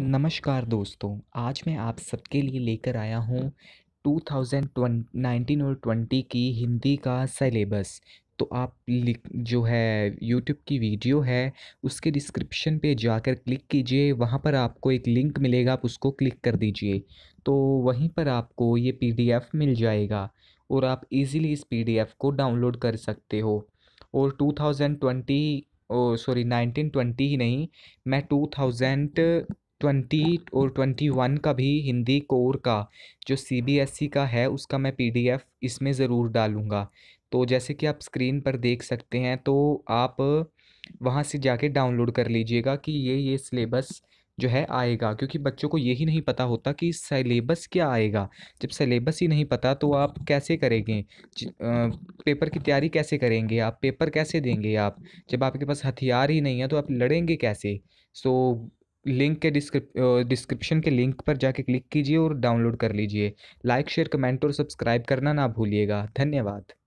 नमस्कार दोस्तों आज मैं आप सबके लिए लेकर आया हूँ टू नाइनटीन और ट्वेंटी की हिंदी का सिलेबस तो आप जो है यूट्यूब की वीडियो है उसके डिस्क्रिप्शन पे जाकर क्लिक कीजिए वहाँ पर आपको एक लिंक मिलेगा आप उसको क्लिक कर दीजिए तो वहीं पर आपको ये पीडीएफ मिल जाएगा और आप इजीली इस पीडीएफ को डाउनलोड कर सकते हो और two thousand twenty sorry nineteen twenty ही नहीं मैं टू थाउजेंड ट्वेंटी और ट्वेंटी वन का भी हिंदी कोर का जो सी बी एस ई का है उसका मैं पी डी एफ़ इसमें ज़रूर डालूँगा तो जैसे कि आप स्क्रीन पर देख सकते हैं तो आप वहाँ से जाके डाउनलोड कर लीजिएगा कि ये ये सिलेबस जो है आएगा क्योंकि बच्चों को यही नहीं पता होता कि सिलेबस क्या आएगा जब सिलेबस ही नहीं पता तो आप कैसे करेंगे पेपर की तैयारी कैसे करेंगे आप पेपर कैसे देंगे आप जब आपके पास हथियार ही नहीं है तो आप लड़ेंगे कैसे सो लिंक के डिस्क्रिप्शन के लिंक पर जाके क्लिक कीजिए और डाउनलोड कर लीजिए लाइक शेयर कमेंट और सब्सक्राइब करना ना भूलिएगा धन्यवाद